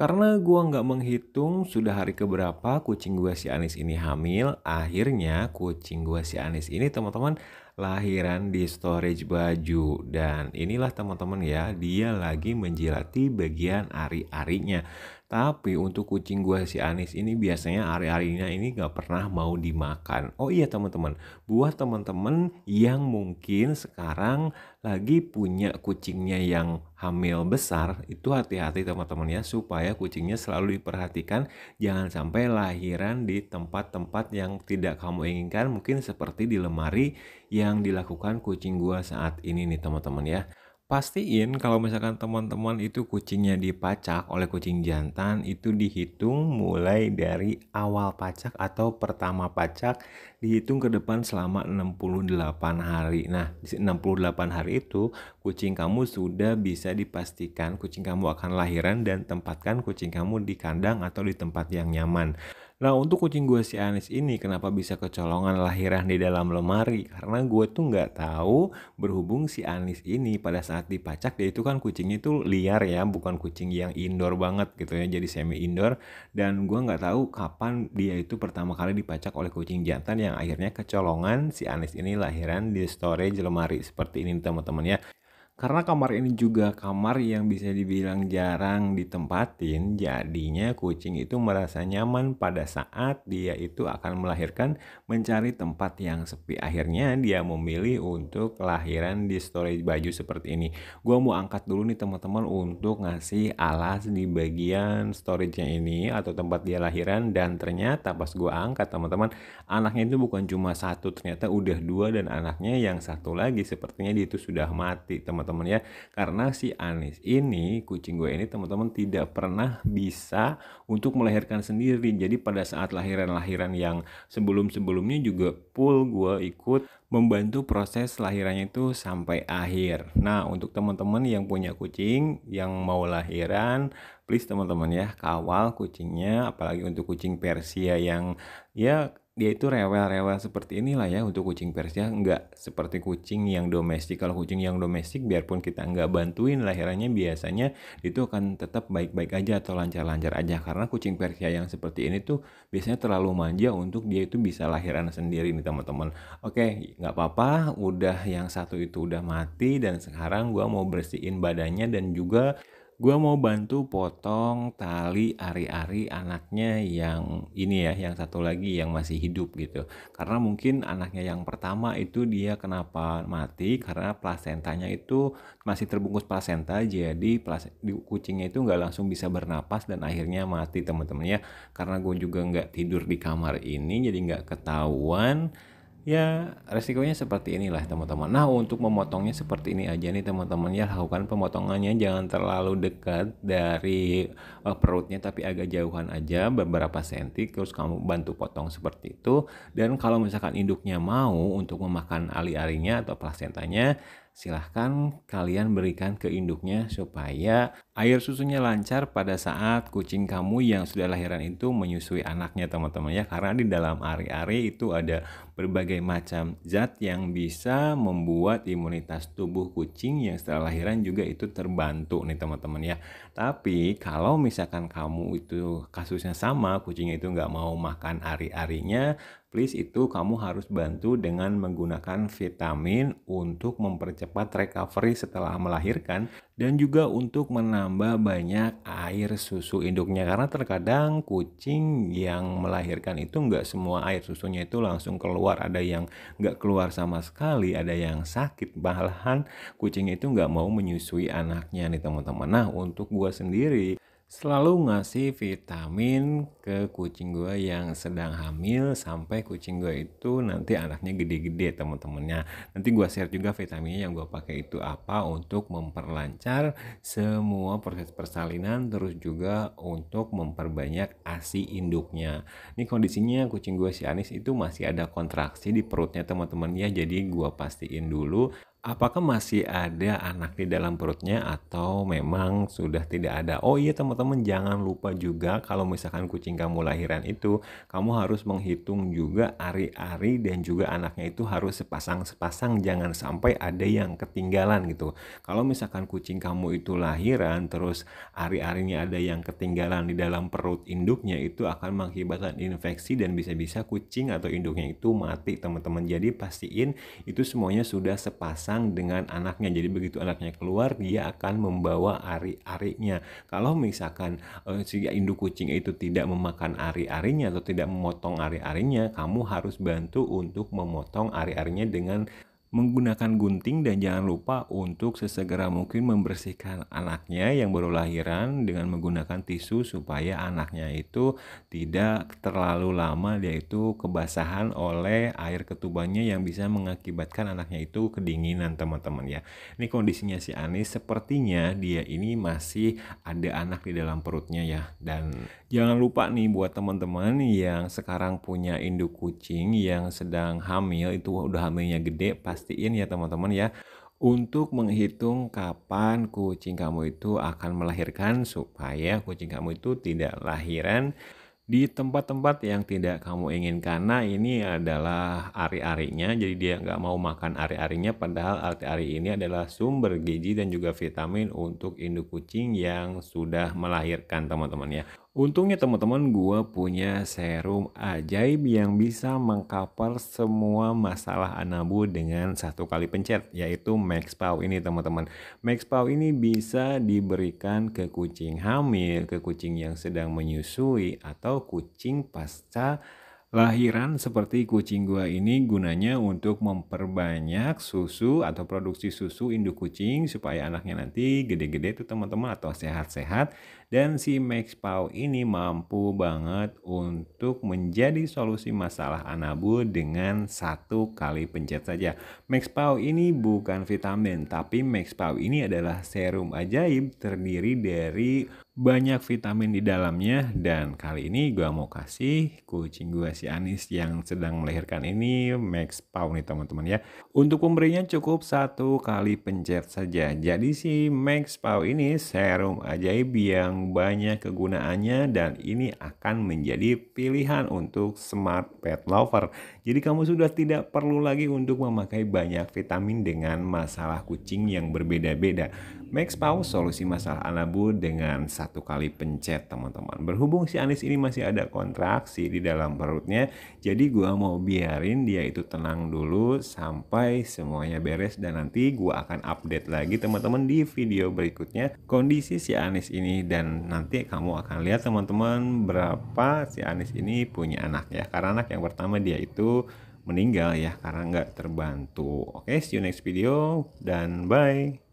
Karena gua nggak menghitung sudah hari keberapa kucing gua si Anis ini hamil, akhirnya kucing gua si Anis ini teman-teman lahiran di storage baju dan inilah teman-teman ya dia lagi menjilati bagian ari-arinya tapi untuk kucing gua si Anis ini biasanya hari-harinya ini gak pernah mau dimakan. Oh iya teman-teman, buah teman-teman yang mungkin sekarang lagi punya kucingnya yang hamil besar, itu hati-hati teman-teman ya supaya kucingnya selalu diperhatikan jangan sampai lahiran di tempat-tempat yang tidak kamu inginkan, mungkin seperti di lemari yang dilakukan kucing gua saat ini nih teman-teman ya pastiin kalau misalkan teman-teman itu kucingnya dipacak oleh kucing jantan itu dihitung mulai dari awal pacak atau pertama pacak dihitung ke depan selama 68 hari. Nah, di 68 hari itu kucing kamu sudah bisa dipastikan kucing kamu akan lahiran dan tempatkan kucing kamu di kandang atau di tempat yang nyaman. Nah untuk kucing gue si Anis ini kenapa bisa kecolongan lahiran di dalam lemari? Karena gue tuh nggak tahu berhubung si Anis ini pada saat dipacak dia itu kan kucingnya itu liar ya, bukan kucing yang indoor banget gitu ya, jadi semi indoor. Dan gue nggak tahu kapan dia itu pertama kali dipacak oleh kucing jantan yang akhirnya kecolongan si Anis ini lahiran di storage lemari seperti ini teman-teman ya. Karena kamar ini juga kamar yang bisa dibilang jarang ditempatin, jadinya kucing itu merasa nyaman pada saat dia itu akan melahirkan mencari tempat yang sepi. Akhirnya dia memilih untuk lahiran di storage baju seperti ini. Gua mau angkat dulu nih teman-teman untuk ngasih alas di bagian storage-nya ini atau tempat dia lahiran dan ternyata pas gua angkat teman-teman anaknya itu bukan cuma satu, ternyata udah dua dan anaknya yang satu lagi sepertinya dia itu sudah mati, teman-teman teman-teman ya karena si Anis ini kucing gue ini teman-teman tidak pernah bisa untuk melahirkan sendiri jadi pada saat lahiran-lahiran yang sebelum-sebelumnya juga full gue ikut membantu proses lahirannya itu sampai akhir. Nah, untuk teman-teman yang punya kucing yang mau lahiran, please teman-teman ya kawal kucingnya apalagi untuk kucing Persia yang ya dia itu rewel-rewel seperti inilah ya untuk kucing Persia nggak seperti kucing yang domestik kalau kucing yang domestik biarpun kita nggak bantuin lahirannya biasanya itu akan tetap baik-baik aja atau lancar-lancar aja karena kucing Persia yang seperti ini tuh biasanya terlalu manja untuk dia itu bisa lahiran sendiri nih teman-teman oke nggak apa-apa udah yang satu itu udah mati dan sekarang gua mau bersihin badannya dan juga gue mau bantu potong tali ari-ari anaknya yang ini ya yang satu lagi yang masih hidup gitu karena mungkin anaknya yang pertama itu dia kenapa mati karena plasentanya itu masih terbungkus plasenta jadi plas kucingnya itu nggak langsung bisa bernapas dan akhirnya mati teman temannya karena gue juga nggak tidur di kamar ini jadi nggak ketahuan ya resikonya seperti inilah teman-teman nah untuk memotongnya seperti ini aja nih teman-teman ya lakukan pemotongannya jangan terlalu dekat dari uh, perutnya tapi agak jauhan aja beberapa senti terus kamu bantu potong seperti itu dan kalau misalkan induknya mau untuk memakan ali-alinya atau plasentanya silahkan kalian berikan ke induknya supaya air susunya lancar pada saat kucing kamu yang sudah lahiran itu menyusui anaknya teman-teman ya karena di dalam ari-ari itu ada berbagai macam zat yang bisa membuat imunitas tubuh kucing yang setelah lahiran juga itu terbantu nih teman-teman ya tapi kalau misalkan kamu itu kasusnya sama kucingnya itu nggak mau makan ari-arinya please itu kamu harus bantu dengan menggunakan vitamin untuk mempercepat recovery setelah melahirkan dan juga untuk menambah banyak air susu induknya karena terkadang kucing yang melahirkan itu nggak semua air susunya itu langsung keluar ada yang nggak keluar sama sekali ada yang sakit bahkan kucing itu nggak mau menyusui anaknya nih teman-teman nah untuk gua sendiri selalu ngasih vitamin ke kucing gue yang sedang hamil sampai kucing gue itu nanti anaknya gede-gede teman-temannya nanti gue share juga vitaminnya yang gue pakai itu apa untuk memperlancar semua proses persalinan terus juga untuk memperbanyak asi induknya ini kondisinya kucing gue si Anis itu masih ada kontraksi di perutnya teman-teman ya jadi gue pastiin dulu apakah masih ada anak di dalam perutnya atau memang sudah tidak ada. Oh iya teman-teman jangan lupa juga kalau misalkan kucing kamu lahiran itu kamu harus menghitung juga ari-ari dan juga anaknya itu harus sepasang-sepasang jangan sampai ada yang ketinggalan gitu. Kalau misalkan kucing kamu itu lahiran terus ari-arinya ada yang ketinggalan di dalam perut induknya itu akan mengakibatkan infeksi dan bisa-bisa kucing atau induknya itu mati teman-teman. Jadi pastiin itu semuanya sudah sepasang dipasang dengan anaknya. Jadi begitu anaknya keluar dia akan membawa ari arinya Kalau misalkan uh, si induk kucing itu tidak memakan ari-arinya atau tidak memotong ari-arinya, kamu harus bantu untuk memotong ari-arinya dengan menggunakan gunting dan jangan lupa untuk sesegera mungkin membersihkan anaknya yang baru lahiran dengan menggunakan tisu supaya anaknya itu tidak terlalu lama yaitu kebasahan oleh air ketubannya yang bisa mengakibatkan anaknya itu kedinginan teman-teman ya. Ini kondisinya si Anis sepertinya dia ini masih ada anak di dalam perutnya ya dan jangan lupa nih buat teman-teman yang sekarang punya induk kucing yang sedang hamil itu udah hamilnya gede pas pastiin ya teman-teman ya untuk menghitung kapan kucing kamu itu akan melahirkan supaya kucing kamu itu tidak lahiran di tempat-tempat yang tidak kamu inginkan. Nah ini adalah ari-arinya, jadi dia nggak mau makan ari-arinya padahal ari-ari ini adalah sumber gizi dan juga vitamin untuk induk kucing yang sudah melahirkan teman-teman ya. Untungnya teman-teman gue punya serum ajaib yang bisa mengkapar semua masalah anabu dengan satu kali pencet yaitu Maxpau ini teman-teman. Maxpau ini bisa diberikan ke kucing hamil, ke kucing yang sedang menyusui atau kucing pasca lahiran seperti kucing gua ini gunanya untuk memperbanyak susu atau produksi susu induk kucing supaya anaknya nanti gede-gede tuh teman-teman atau sehat-sehat dan si Max Pau ini mampu banget untuk menjadi solusi masalah anabu dengan satu kali pencet saja. Max Pau ini bukan vitamin, tapi Max Pau ini adalah serum ajaib terdiri dari banyak vitamin di dalamnya dan kali ini gua mau kasih kucing gua si Anis yang sedang melahirkan ini Max Pau nih teman-teman ya untuk pemberinya cukup satu kali pencet saja jadi si Max Pau ini serum ajaib yang yang banyak kegunaannya dan ini akan menjadi pilihan untuk smart pet lover. Jadi kamu sudah tidak perlu lagi untuk memakai banyak vitamin dengan masalah kucing yang berbeda-beda. Max Pau solusi masalah anabu dengan satu kali pencet teman-teman. Berhubung si Anis ini masih ada kontraksi di dalam perutnya, jadi gua mau biarin dia itu tenang dulu sampai semuanya beres dan nanti gua akan update lagi teman-teman di video berikutnya kondisi si Anis ini dan nanti kamu akan lihat teman-teman berapa si Anis ini punya anak ya karena anak yang pertama dia itu meninggal ya karena nggak terbantu oke okay, see you next video dan bye